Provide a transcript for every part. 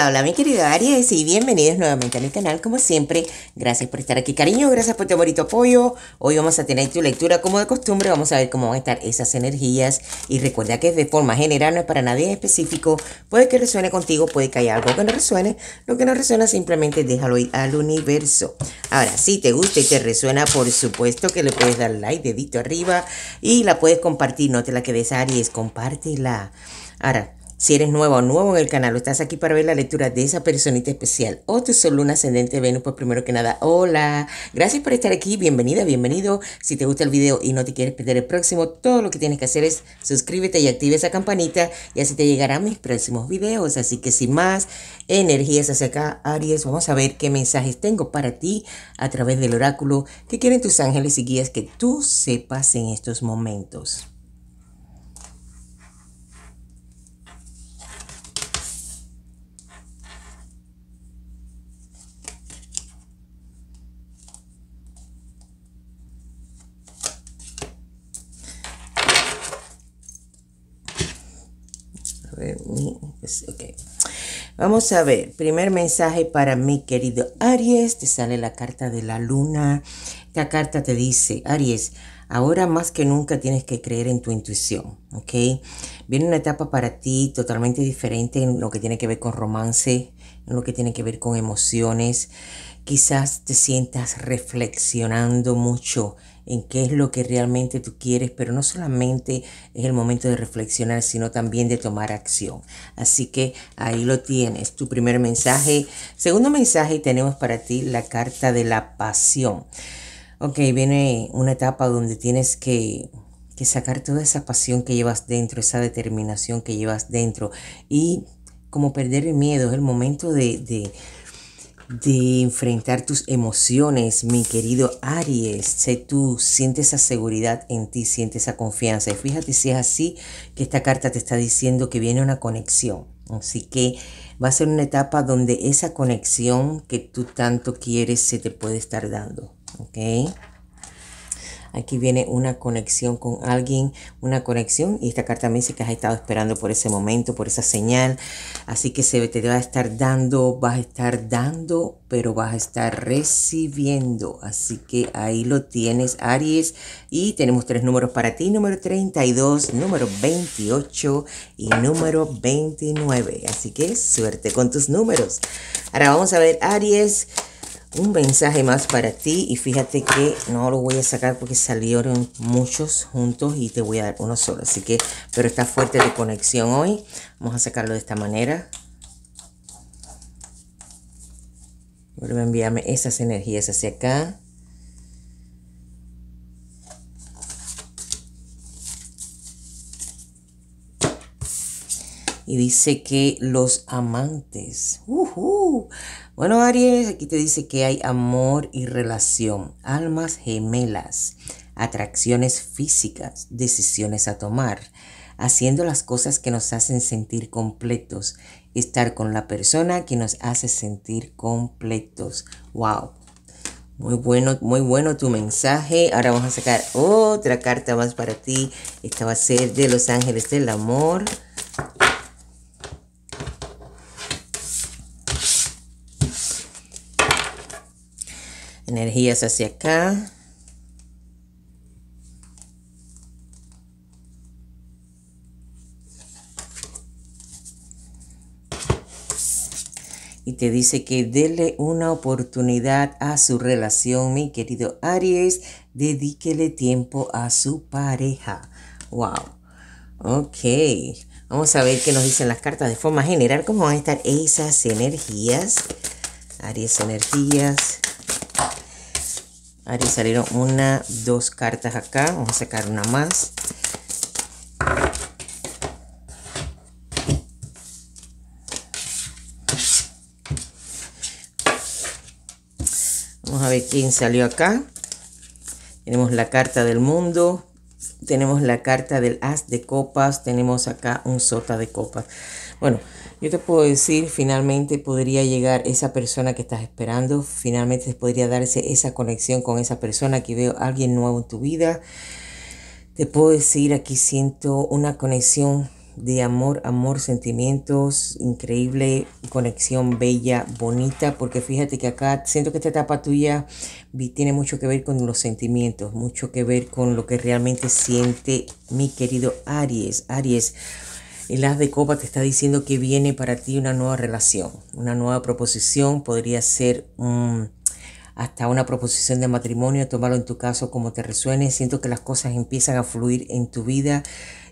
Hola mi querida Aries y bienvenidos nuevamente a mi canal como siempre, gracias por estar aquí cariño, gracias por tu amorito apoyo, hoy vamos a tener tu lectura como de costumbre, vamos a ver cómo van a estar esas energías y recuerda que es de forma general no es para nadie en específico, puede que resuene contigo, puede que haya algo que no resuene, lo que no resuena simplemente déjalo ir al universo. Ahora, si te gusta y te resuena, por supuesto que le puedes dar like, dedito arriba y la puedes compartir, no te la quedes Aries, compártela. Ahora, si eres nuevo o nuevo en el canal o estás aquí para ver la lectura de esa personita especial o tu soluna ascendente Venus, pues primero que nada, hola. Gracias por estar aquí, bienvenida, bienvenido. Si te gusta el video y no te quieres perder el próximo, todo lo que tienes que hacer es suscríbete y activa esa campanita y así te llegarán mis próximos videos. Así que sin más, energías hacia acá, Aries, vamos a ver qué mensajes tengo para ti a través del oráculo que quieren tus ángeles y guías que tú sepas en estos momentos. Vamos a ver, primer mensaje para mi querido Aries, te sale la carta de la luna. Esta carta te dice, Aries, ahora más que nunca tienes que creer en tu intuición, ¿ok? Viene una etapa para ti totalmente diferente en lo que tiene que ver con romance, en lo que tiene que ver con emociones. Quizás te sientas reflexionando mucho en qué es lo que realmente tú quieres, pero no solamente es el momento de reflexionar, sino también de tomar acción. Así que ahí lo tienes, tu primer mensaje. Segundo mensaje tenemos para ti la carta de la pasión. Ok, viene una etapa donde tienes que, sacar toda esa pasión que llevas dentro, esa determinación que llevas dentro y como perder el miedo, es el momento de de enfrentar tus emociones, mi querido Aries. Sé tú, sientes esa seguridad en ti, sientes esa confianza. Y fíjate si es así que esta carta te está diciendo que viene una conexión. Así que va a ser una etapa donde esa conexión que tú tanto quieres se te puede estar dando. ¿Ok? Aquí viene una conexión con alguien, una conexión. Y esta carta me dice que has estado esperando por ese momento, por esa señal. Así que se te va a estar dando, vas a estar dando, pero vas a estar recibiendo. Así que ahí lo tienes, Aries. Y tenemos tres números para ti, número 32, número 28 y número 29. Así que suerte con tus números. Ahora vamos a ver, Aries un mensaje más para ti y fíjate que no lo voy a sacar porque salieron muchos juntos y te voy a dar uno solo así que pero está fuerte de conexión hoy vamos a sacarlo de esta manera vuelve a enviarme esas energías hacia acá y dice que los amantes. Bueno, Aries, aquí te dice que hay amor y relación, almas gemelas, atracciones físicas, decisiones a tomar, haciendo las cosas que nos hacen sentir completos, estar con la persona que nos hace sentir completos. ¡Wow! Muy bueno, muy bueno tu mensaje. Ahora vamos a sacar otra carta más para ti. Esta va a ser de Los Ángeles del Amor. energías hacia acá. y te dice que déle una oportunidad a su relación, mi querido Aries, dedíquele tiempo a su pareja. Wow. Ok. Vamos a ver qué nos dicen las cartas de forma general, cómo van a estar esas energías. Aries, energías. Ahí salieron una, dos cartas acá. Vamos a sacar una más. Vamos a ver quién salió acá. Tenemos la carta del mundo. Tenemos la carta del as de copas. Tenemos acá un sota de copas. Bueno, yo te puedo decir, finalmente podría llegar esa persona que estás esperando, finalmente podría darse esa conexión con esa persona que veo alguien nuevo en tu vida. Te puedo decir, aquí siento una conexión de amor, amor, sentimientos, increíble conexión bella, bonita, porque fíjate que acá siento que esta etapa tuya tiene mucho que ver con los sentimientos, mucho que ver con lo que realmente siente mi querido Aries. Aries, el as de copa te está diciendo que viene para ti una nueva relación, una nueva proposición, podría ser hasta una proposición de matrimonio, tomarlo en tu caso como te resuene, siento que las cosas empiezan a fluir en tu vida,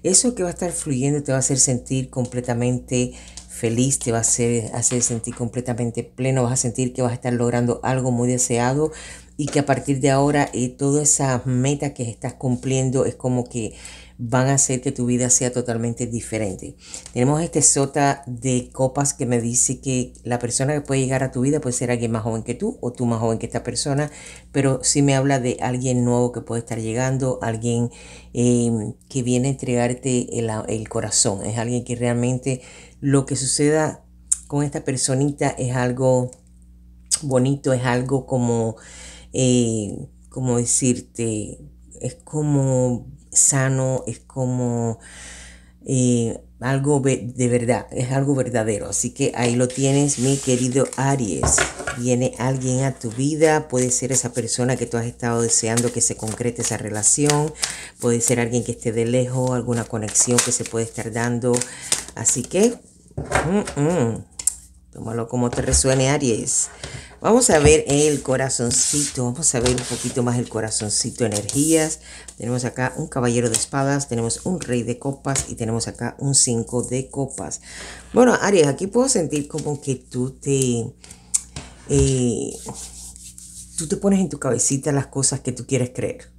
eso que va a estar fluyendo te va a hacer sentir completamente feliz, te va a hacer, hacer sentir completamente pleno, vas a sentir que vas a estar logrando algo muy deseado y que a partir de ahora eh, todas esas metas que estás cumpliendo es como que van a hacer que tu vida sea totalmente diferente. Tenemos este sota de copas que me dice que la persona que puede llegar a tu vida puede ser alguien más joven que tú o tú más joven que esta persona, pero sí me habla de alguien nuevo que puede estar llegando, alguien em, que viene a entregarte el, corazón, es alguien que realmente lo que suceda con esta personita es algo bonito, es algo como, eh, como decirte, es como sano, es como eh, algo de verdad, es algo verdadero. Así que ahí lo tienes, mi querido Aries. Viene alguien a tu vida, puede ser esa persona que tú has estado deseando que se concrete esa relación, puede ser alguien que esté de lejos, alguna conexión que se puede estar dando. Así que, mm, mm, tómalo como te resuene, Aries. Vamos a ver el corazoncito, vamos a ver un poquito más el corazoncito, energías. Tenemos acá un caballero de espadas, tenemos un rey de copas y tenemos acá un cinco de copas. Bueno, Aries, aquí puedo sentir como que tú te... Eh, tú te pones en tu cabecita las cosas que tú quieres creer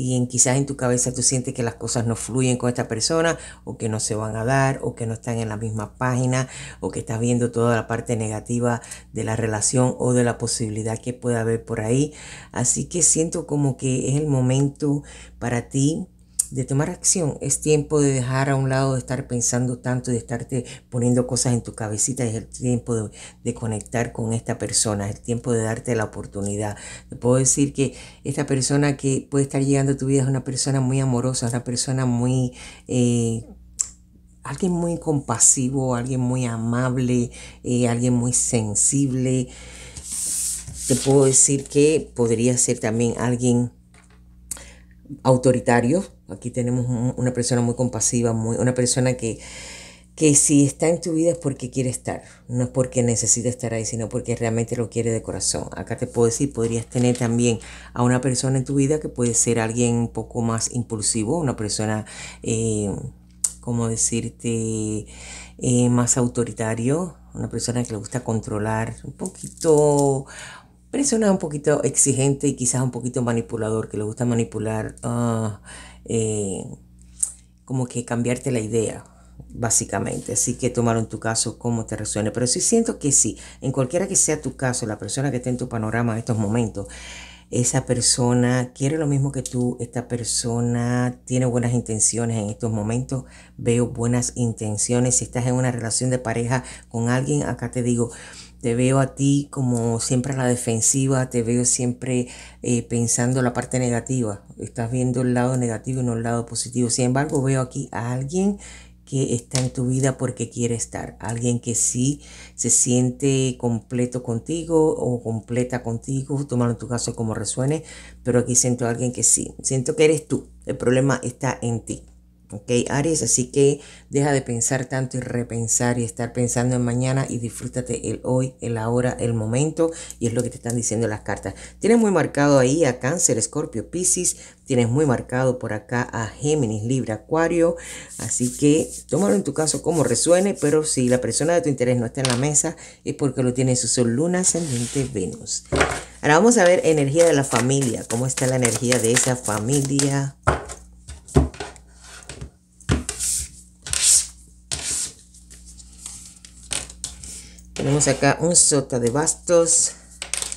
y quizás en tu cabeza tú sientes que las cosas no fluyen con esta persona o que no se van a dar o que no están en la misma página o que estás viendo toda la parte negativa de la relación o de la posibilidad que pueda haber por ahí. Así que siento como que es el momento para ti de tomar acción. Es tiempo de dejar a un lado de estar pensando tanto, de estarte poniendo cosas en tu cabecita. Es el tiempo de, conectar con esta persona. Es el tiempo de darte la oportunidad. Te puedo decir que esta persona que puede estar llegando a tu vida es una persona muy amorosa, una persona muy... Eh, alguien muy compasivo, alguien muy amable, eh, alguien muy sensible. Te puedo decir que podría ser también alguien autoritario, Aquí tenemos una persona muy compasiva, muy, una persona que, que si está en tu vida es porque quiere estar, no es porque necesita estar ahí, sino porque realmente lo quiere de corazón. Acá te puedo decir, podrías tener también a una persona en tu vida que puede ser alguien un poco más impulsivo, una persona, eh, como decirte, eh, más autoritario, una persona que le gusta controlar un poquito persona un poquito exigente y quizás un poquito manipulador, que le gusta manipular, ah, eh, como que cambiarte la idea, básicamente. Así que tomaron tu caso como te resuene. Pero sí siento que sí, en cualquiera que sea tu caso, la persona que esté en tu panorama en estos momentos, esa persona quiere lo mismo que tú, esta persona tiene buenas intenciones en estos momentos, veo buenas intenciones. Si estás en una relación de pareja con alguien, acá te digo, te veo a ti como siempre a la defensiva, te veo siempre eh, pensando la parte negativa. Estás viendo el lado negativo y no el lado positivo. Sin embargo, veo aquí a alguien que está en tu vida porque quiere estar. Alguien que sí se siente completo contigo o completa contigo, tomando en tu caso como resuene, pero aquí siento a alguien que sí. Siento que eres tú. El problema está en ti. ¿ok? Aries, así que deja de pensar tanto y repensar y estar pensando en mañana y disfrútate el hoy, el ahora, el momento y es lo que te están diciendo las cartas. Tienes muy marcado ahí a Cáncer, Escorpio, Piscis, tienes muy marcado por acá a Géminis, Libra, Acuario, así que tómalo en tu caso como resuene, pero si la persona de tu interés no está en la mesa es porque lo tiene su sol, luna, ascendente, Venus. Ahora vamos a ver energía de la familia, cómo está la energía de esa familia. Tenemos acá un sota de bastos.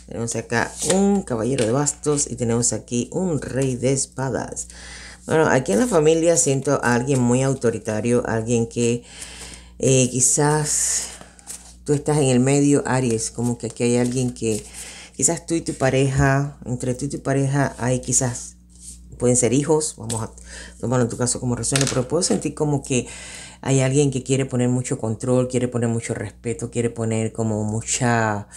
Tenemos acá un caballero de bastos y tenemos aquí un rey de espadas. Bueno, aquí en la familia siento a alguien muy autoritario, alguien que eh, quizás tú estás en el medio, Aries, como que aquí hay alguien que quizás tú y tu pareja, entre tú y tu pareja hay quizás, pueden ser hijos, vamos a tomarlo en tu caso como resuena, pero puedo sentir como que hay alguien que quiere poner mucho control, quiere poner mucho respeto, quiere poner como mucha,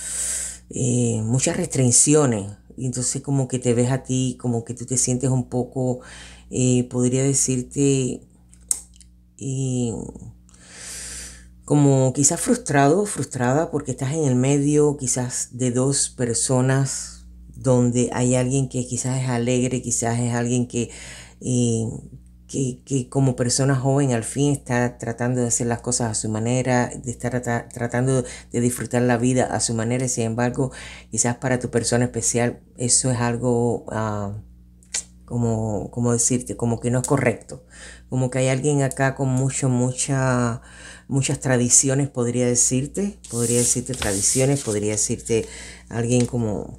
eh, muchas restricciones. Y entonces como que te ves a ti, como que tú te sientes un poco, eh, podría decirte, eh, como quizás frustrado, frustrada porque estás en el medio quizás de dos personas donde hay alguien que quizás es alegre, quizás es alguien que que, como persona joven al fin está tratando de hacer las cosas a su manera, de estar tratando de disfrutar la vida a su manera, sin embargo, quizás para tu persona especial eso es algo, ah, como, decirte, como que no es correcto, como que hay alguien acá con mucho, mucha, muchas tradiciones, podría decirte, podría decirte tradiciones, podría decirte alguien como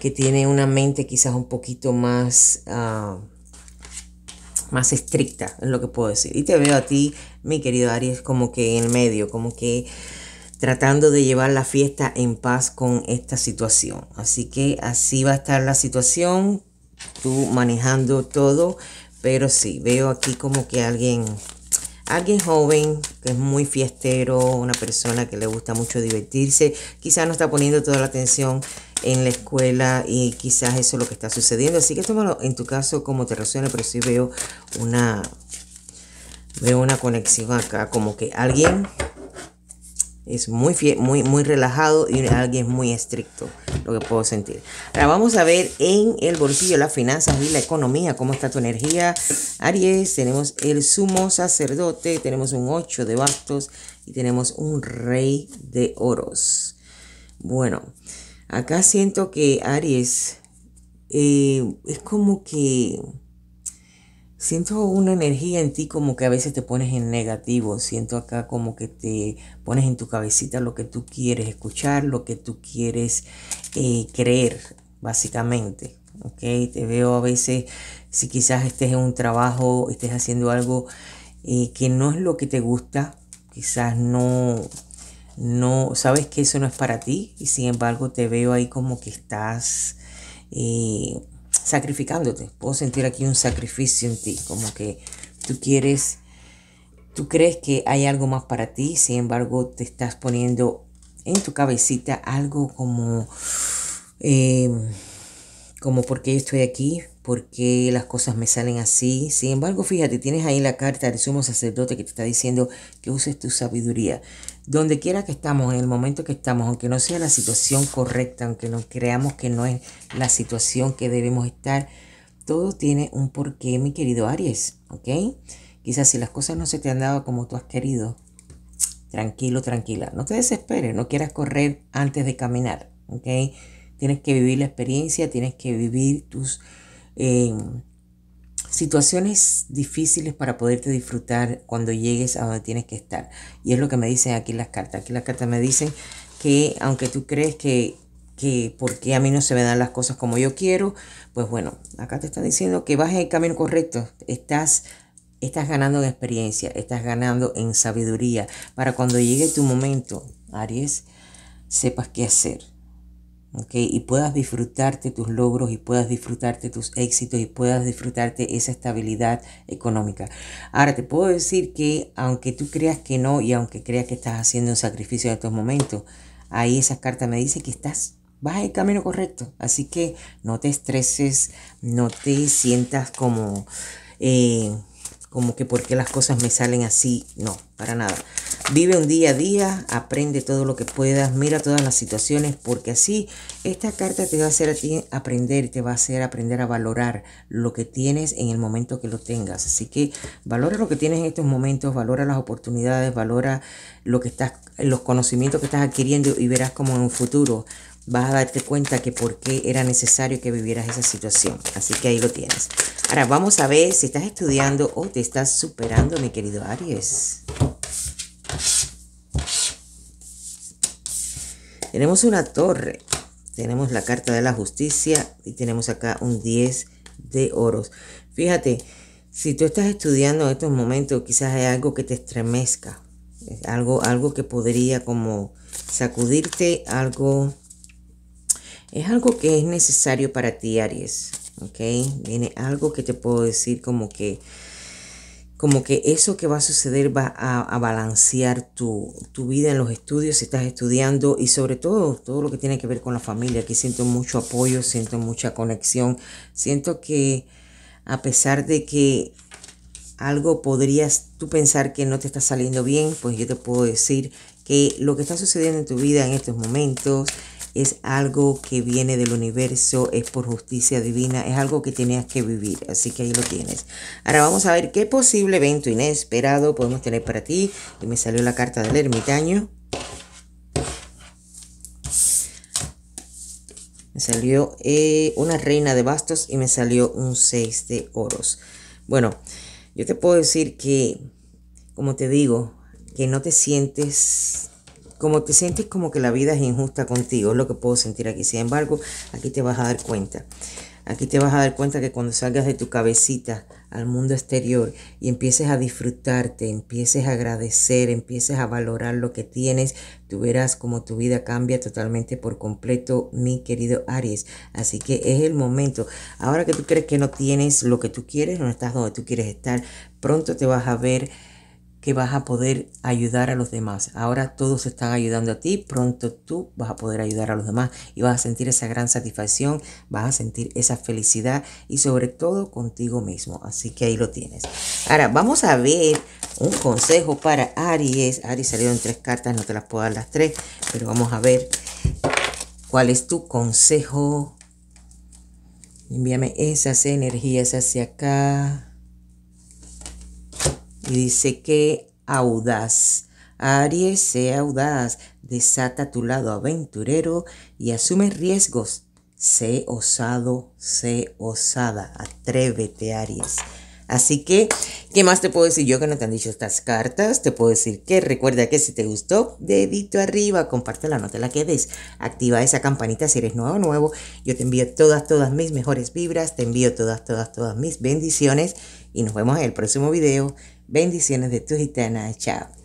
que tiene una mente quizás un poquito más... Ah, más estricta, es lo que puedo decir. Y te veo a ti, mi querido Aries, como que en el medio, como que tratando de llevar la fiesta en paz con esta situación. Así que así va a estar la situación, tú manejando todo, pero sí, veo aquí como que alguien, alguien joven, que es muy fiestero, una persona que le gusta mucho divertirse, quizás no está poniendo toda la atención en la escuela y quizás eso es lo que está sucediendo. Así que tómalo en tu caso como te resuena, pero sí veo una, veo una conexión acá, como que alguien es muy, muy, muy relajado y alguien es muy estricto, lo que puedo sentir. Ahora vamos a ver en el bolsillo, las finanzas y la economía, cómo está tu energía. Aries, tenemos el sumo sacerdote, tenemos un 8 de bastos y tenemos un rey de oros. Bueno, Acá siento que Aries eh, es como que siento una energía en ti como que a veces te pones en negativo, siento acá como que te pones en tu cabecita lo que tú quieres escuchar, lo que tú quieres eh, creer, básicamente. ¿ok? Te veo a veces, si quizás estés en un trabajo, estés haciendo algo eh, que no es lo que te gusta, quizás no no sabes que eso no es para ti y sin embargo te veo ahí como que estás eh, sacrificándote. Puedo sentir aquí un sacrificio en ti, como que tú quieres, tú crees que hay algo más para ti, sin embargo te estás poniendo en tu cabecita algo como... Eh, como por qué estoy aquí, por qué las cosas me salen así. Sin embargo, fíjate, tienes ahí la carta del sumo sacerdote que te está diciendo que uses tu sabiduría. Donde quiera que estamos, en el momento que estamos, aunque no sea la situación correcta, aunque no creamos que no es la situación que debemos estar, todo tiene un porqué, mi querido Aries, ¿ok? Quizás si las cosas no se te han dado como tú has querido, tranquilo, tranquila. No te desesperes, no quieras correr antes de caminar, ¿ok? Tienes que vivir la experiencia, tienes que vivir tus em, situaciones difíciles para poderte disfrutar cuando llegues a donde tienes que estar. Y es lo que me dicen aquí las cartas. Aquí las cartas me dicen que aunque tú crees que porque a mí no se me dan las cosas como yo quiero, pues bueno, acá te están diciendo que vas en el camino correcto, estás estás ganando en experiencia, estás ganando en sabiduría para cuando llegue tu momento, Aries, sepas qué hacer y puedas disfrutarte tus logros y puedas disfrutarte tus éxitos y puedas disfrutarte esa estabilidad económica. Ahora te puedo decir que aunque tú creas que no y aunque creas que estás haciendo un sacrificio en estos momentos, ahí esas cartas me dice que estás vas el camino correcto. Así que no te estreses, no te sientas como eh, como que porque las cosas me salen así. No, para nada. Vive un día a día, aprende todo lo que puedas, mira todas las situaciones, porque así esta carta te va a hacer a ti aprender, te va a hacer aprender a valorar lo que tienes en el momento que lo tengas. Así que valora lo que tienes en estos momentos, valora las oportunidades, valora lo que estás, los conocimientos que estás adquiriendo y verás como en un futuro vas a darte cuenta que por qué era necesario que vivieras esa situación. Así que ahí lo tienes. Ahora vamos a ver si estás estudiando o te estás superando, mi querido Aries. Tenemos una torre, tenemos la carta de la justicia y tenemos acá un 10 de oros. Fíjate, si tú estás estudiando en estos momentos, quizás hay algo que te estremezca, algo, algo que podría como sacudirte, algo es algo que es necesario para ti, Aries. ¿Ok? Viene algo que te puedo decir como que como que eso que va a suceder va a, balancear tu, tu, vida en los estudios, si estás estudiando y sobre todo todo lo que tiene que ver con la familia. Que siento mucho apoyo, siento mucha conexión, siento que a pesar de que algo podrías tú pensar que no te está saliendo bien, pues yo te puedo decir que lo que está sucediendo en tu vida en estos momentos es algo que viene del universo, es por justicia divina, es algo que tenías que vivir, así que ahí lo tienes. Ahora vamos a ver qué posible evento inesperado podemos tener para ti. Y me salió la carta del ermitaño. Me salió eh, una reina de bastos y me salió un 6 de oros. Bueno, yo te puedo decir que, como te digo, que no te sientes como te sientes como que la vida es injusta contigo, es lo que puedo sentir aquí. Sin embargo, aquí te vas a dar cuenta. Aquí te vas a dar cuenta que cuando salgas de tu cabecita al mundo exterior y empieces a disfrutarte, empieces a agradecer, empieces a valorar lo que tienes, tú verás como tu vida cambia totalmente por completo, mi querido Aries. Así que es el momento. Ahora que tú crees que no tienes lo que tú quieres, no estás donde tú quieres estar, pronto te vas a ver vas a poder ayudar a los demás. Ahora todos están ayudando a ti, pronto tú vas a poder ayudar a los demás y vas a sentir esa gran satisfacción, vas a sentir esa felicidad y sobre todo contigo mismo. Así que ahí lo tienes. Ahora vamos a ver un consejo para Aries. Aries en tres cartas, no te las puedo dar las tres, pero vamos a ver cuál es tu consejo. Envíame esas energías hacia acá. Y dice que audaz. Aries, sea audaz, desata tu lado aventurero y asume riesgos. Sé osado, sé osada, atrévete Aries. Así que, ¿qué más te puedo decir yo que no te han dicho estas cartas? Te puedo decir que recuerda que si te gustó, dedito arriba, comparte la nota la quedes. Activa esa campanita si eres nuevo o nuevo. Yo te envío todas, todas mis mejores vibras, te envío todas, todas, todas mis bendiciones y nos vemos en el próximo video. Bendiciones de tu gitana. Chao.